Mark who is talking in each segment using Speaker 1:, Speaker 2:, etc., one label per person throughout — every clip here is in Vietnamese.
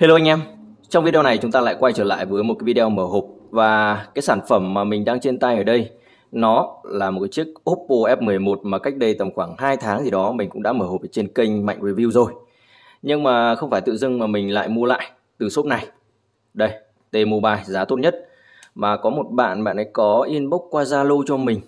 Speaker 1: Hello anh em, trong video này chúng ta lại quay trở lại với một cái video mở hộp và cái sản phẩm mà mình đang trên tay ở đây nó là một cái chiếc Oppo F11 mà cách đây tầm khoảng 2 tháng gì đó mình cũng đã mở hộp ở trên kênh Mạnh Review rồi nhưng mà không phải tự dưng mà mình lại mua lại từ shop này đây T-Mobile giá tốt nhất mà có một bạn bạn ấy có inbox qua Zalo cho mình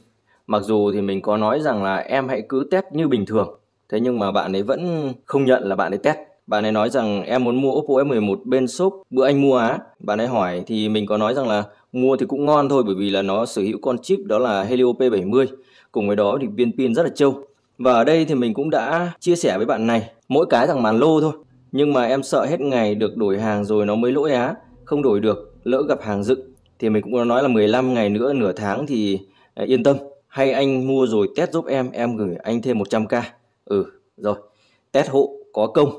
Speaker 1: mặc dù thì mình có nói rằng là em hãy cứ test như bình thường thế nhưng mà bạn ấy vẫn không nhận là bạn ấy test bạn ấy nói rằng em muốn mua Oppo F11 bên shop bữa anh mua á. Bạn ấy hỏi thì mình có nói rằng là mua thì cũng ngon thôi bởi vì là nó sở hữu con chip đó là Helio P70. Cùng với đó thì viên pin rất là trâu. Và ở đây thì mình cũng đã chia sẻ với bạn này mỗi cái rằng màn lô thôi. Nhưng mà em sợ hết ngày được đổi hàng rồi nó mới lỗi á, không đổi được, lỡ gặp hàng dựng. Thì mình cũng nói là 15 ngày nữa, nửa tháng thì à, yên tâm. Hay anh mua rồi test giúp em, em gửi anh thêm 100k. Ừ, rồi, test hộ có công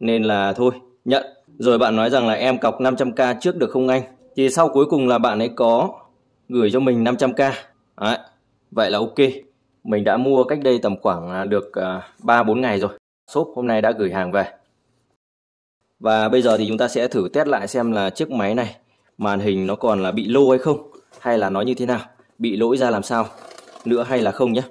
Speaker 1: nên là thôi, nhận. Rồi bạn nói rằng là em cọc 500k trước được không anh? Thì sau cuối cùng là bạn ấy có gửi cho mình 500k. Đấy, vậy là ok. Mình đã mua cách đây tầm khoảng à, được 3-4 à, ngày rồi. Shop hôm nay đã gửi hàng về. Và bây giờ thì chúng ta sẽ thử test lại xem là chiếc máy này màn hình nó còn là bị lô hay không hay là nó như thế nào, bị lỗi ra làm sao nữa hay là không nhé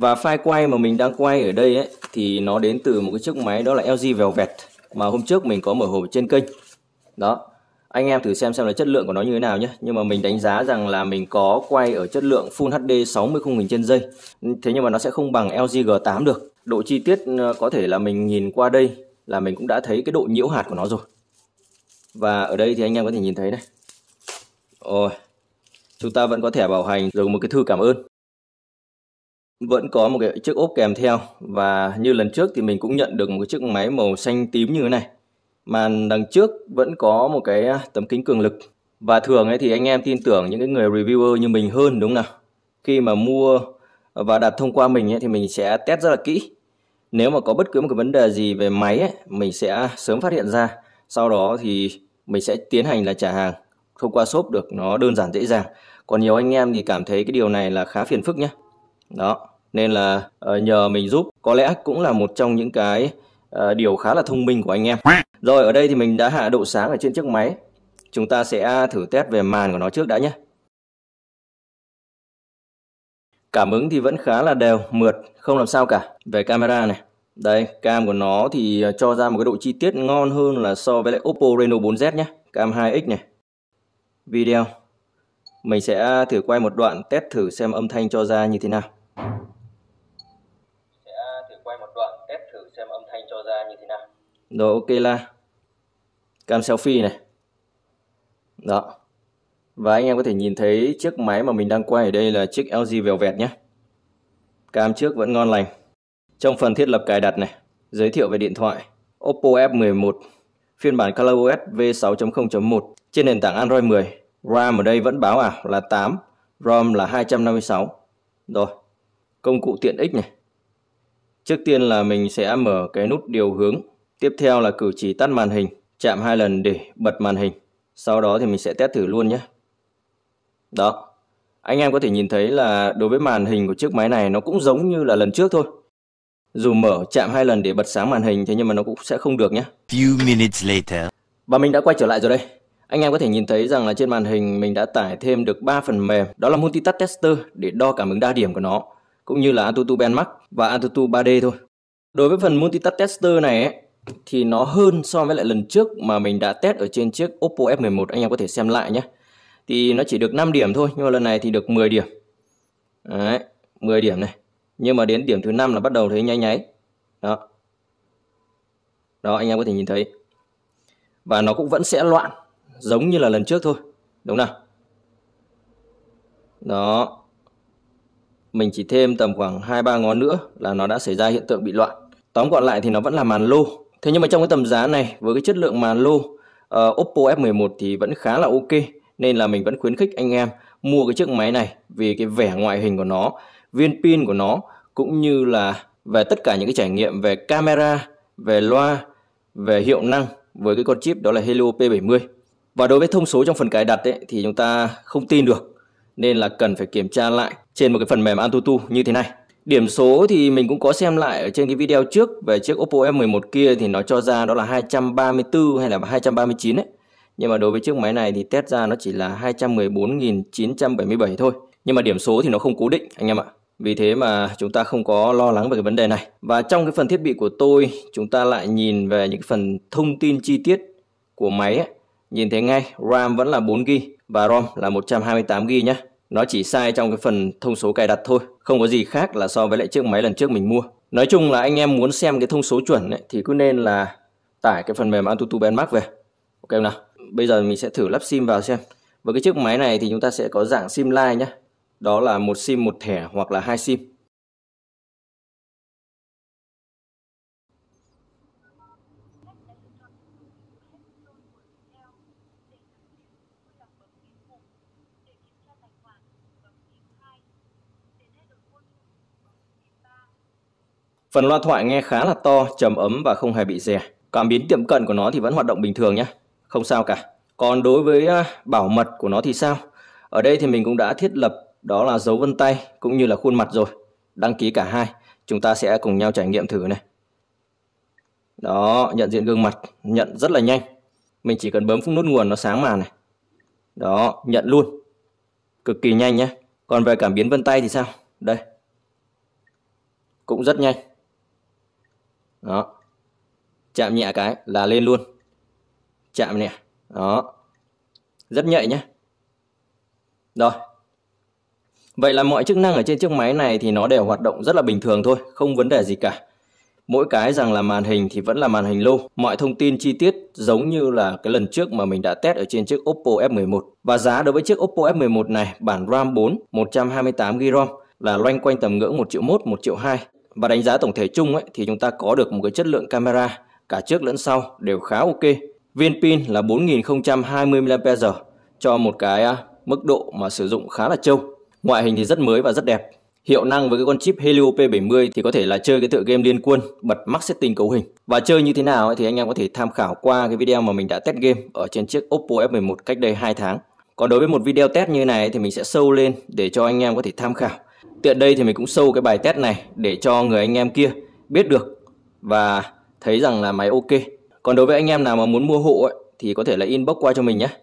Speaker 1: và file quay mà mình đang quay ở đây ấy, thì nó đến từ một cái chiếc máy đó là LG Velvet mà hôm trước mình có mở hộp trên kênh đó anh em thử xem xem là chất lượng của nó như thế nào nhé nhưng mà mình đánh giá rằng là mình có quay ở chất lượng Full HD 60 khung hình trên giây thế nhưng mà nó sẽ không bằng LG G8 được độ chi tiết ờ, có thể là mình nhìn qua đây là mình cũng đã thấy cái độ nhiễu hạt của nó rồi và ở đây thì anh em có thể nhìn thấy đây ôi chúng ta vẫn có thẻ bảo hành rồi một cái thư cảm ơn vẫn có một cái chiếc ốp kèm theo và như lần trước thì mình cũng nhận được một chiếc máy màu xanh tím như thế này màn đằng trước vẫn có một cái à, tấm kính cường lực và thường ấy thì anh em tin tưởng những cái người reviewer như mình hơn đúng không nào khi mà mua và đặt thông qua mình ấy, thì mình sẽ test rất là kỹ nếu mà có bất cứ một cái vấn đề gì về máy ấy, mình sẽ sớm phát hiện ra sau đó thì mình sẽ tiến hành là trả hàng thông qua shop được nó đơn giản dễ dàng còn nhiều anh em thì cảm thấy cái điều này là khá phiền phức nhé đó nên là uh, nhờ mình giúp có lẽ cũng là một trong những cái uh, điều khá là thông minh của anh em rồi ở đây thì mình đã hạ độ sáng ở trên chiếc máy chúng ta sẽ thử test về màn của nó trước đã nhé cảm ứng thì vẫn khá là đều mượt không làm sao cả về camera này đây cam của nó thì ờ, cho ra một cái độ chi tiết ngon hơn là so với lại Oppo Reno 4Z nhé cam 2x này video mình sẽ thử quay một đoạn test thử xem âm thanh cho ra như thế nào sẽ thử quay một đoạn test thử xem âm thanh cho ra như thế nào rồi ok là cam selfie này đó và anh em có thể nhìn thấy chiếc máy mà mình đang quay ở đây là chiếc LG vẹt nhé cam trước vẫn ngon lành trong phần thiết lập cài đặt này giới thiệu về điện thoại Oppo F11 phiên bản ColorOS V6.0.1 trên nền tảng Android 10 RAM ở đây vẫn báo ảo à, là 8 ROM là 256 rồi công cụ tiện ích này. Trước tiên là mình sẽ mở cái nút điều hướng. Tiếp theo là cử chỉ tắt màn hình, chạm hai lần để bật màn hình. Sau đó thì mình sẽ test thử luôn nhé. Đó, anh em có thể nhìn thấy là đối với màn hình của chiếc máy này nó cũng giống như là lần trước thôi. Dù mở chạm hai lần để bật sáng màn hình thế nhưng mà nó cũng sẽ không được nhé. Few minutes later. Và mình đã quay trở lại rồi đây. Anh em có thể nhìn thấy rằng là trên màn hình mình đã tải thêm được 3 phần mềm, đó là Multitask Tester để đo cảm ứng đa điểm của nó cũng như là Antutu Benchmark và Antutu 3D thôi. Đối với phần multitask tester này ấy, thì nó hơn so với lại lần trước mà mình đã test ở trên chiếc Oppo F11 anh em có thể xem lại nhé. Thì nó chỉ được 5 điểm thôi nhưng mà lần này thì được 10 điểm. Đấy, 10 điểm này. Nhưng mà đến điểm thứ năm là bắt đầu thấy nháy nháy. Đó. Đó anh em có thể nhìn thấy. Và nó cũng vẫn sẽ loạn giống như là lần trước thôi. Đúng nào? Đó, mình chỉ thêm tầm khoảng 2-3 ngón nữa là nó đã xảy ra hiện tượng bị loạn. Tóm gọn lại thì nó vẫn là màn lô. Thế nhưng mà trong cái tầm giá này với cái chất lượng màn lô uh, Oppo F11 thì vẫn khá là ok nên là mình vẫn khuyến khích anh em mua cái chiếc máy này vì cái vẻ ngoại hình của nó, viên pin của nó cũng như là về tất cả những cái trải nghiệm về camera, về loa, về hiệu năng với cái con chip đó là Helio P70. Và đối với thông số trong phần cài đặt ấy, thì chúng ta không tin được nên là cần phải kiểm tra lại trên một cái phần mềm AnTuTu như thế này. Điểm số thì mình cũng có xem lại ở trên cái video trước về chiếc Oppo F11 kia thì nó cho ra đó là 234 hay là 239 ấy. Nhưng mà đối với chiếc máy này thì test ra nó chỉ là 214.977 thôi. Nhưng mà điểm số thì nó không cố định anh em ạ. Vì thế mà chúng ta không có lo lắng về cái vấn đề này. Và trong cái phần thiết bị của tôi, chúng ta lại nhìn về những phần thông tin chi tiết của máy ấy. Nhìn thấy ngay RAM vẫn là 4GB và ROM là 128GB nhé. Nó chỉ sai trong cái phần thông số cài đặt thôi, không có gì khác là so với lại chiếc máy lần trước mình mua. Nói chung là anh em muốn xem cái thông số chuẩn ấy, thì cứ nên là tải cái phần mềm Antutu Benchmark về. Ok không nào? Bây giờ mình sẽ thử lắp sim vào xem. Với cái chiếc máy này thì chúng ta sẽ có dạng sim line nhé. Đó là một sim một thẻ hoặc là hai sim. Phần loa thoại nghe khá là to, trầm ấm và không hề bị rè. Cảm biến tiệm cận của nó thì vẫn hoạt động bình thường nhé, không sao cả. Còn đối với à, bảo mật của nó thì sao? Ở đây thì mình cũng đã thiết lập đó là dấu vân tay cũng như là khuôn mặt rồi. Đăng ký cả hai, chúng ta sẽ cùng nhau trải nghiệm thử này. Đó, nhận diện gương mặt, nhận rất là nhanh. Mình chỉ cần bấm phím nút nguồn nó sáng màn này. Đó, nhận luôn. Cực kỳ nhanh nhé. Còn về cảm biến vân tay thì sao? Đây. Cũng rất nhanh đó chạm nhẹ cái là lên luôn chạm nhẹ đó rất nhạy nhé rồi vậy là mọi chức năng ở trên chiếc máy này thì nó đều hoạt động rất là bình thường thôi không vấn đề gì cả mỗi cái rằng là màn hình thì vẫn là màn hình lô. Mọi thông tin chi tiết giống như là cái lần trước mà mình đã test ở trên chiếc Oppo F11. Và giá đối với chiếc Oppo F11 này, bản RAM 4, 128GB ROM là loanh quanh tầm ngưỡng 1 triệu 1, 1 triệu 2. Và đánh giá tổng thể chung ấy, thì chúng ta có được một cái chất lượng camera cả trước lẫn sau đều khá ok. Viên pin là 4020 mAh cho một cái à, mức độ mà sử dụng khá là trâu. Ngoại hình thì rất mới và rất đẹp. Hiệu năng với cái con chip Helio P70 thì có thể là chơi cái tựa game liên quân, bật max setting cấu hình. Và chơi như thế nào ấy, thì anh em có thể tham khảo qua cái video mà mình đã test game ở trên chiếc Oppo F11 cách đây 2 tháng. Còn đối với một video test như này thì mình sẽ sâu lên để cho anh em có thể tham khảo Tiện đây thì mình cũng sâu cái bài test này để cho người anh em kia biết được và thấy rằng là máy ok. Còn đối với anh em nào mà muốn mua hộ ấy, thì có thể là inbox qua cho mình nhé.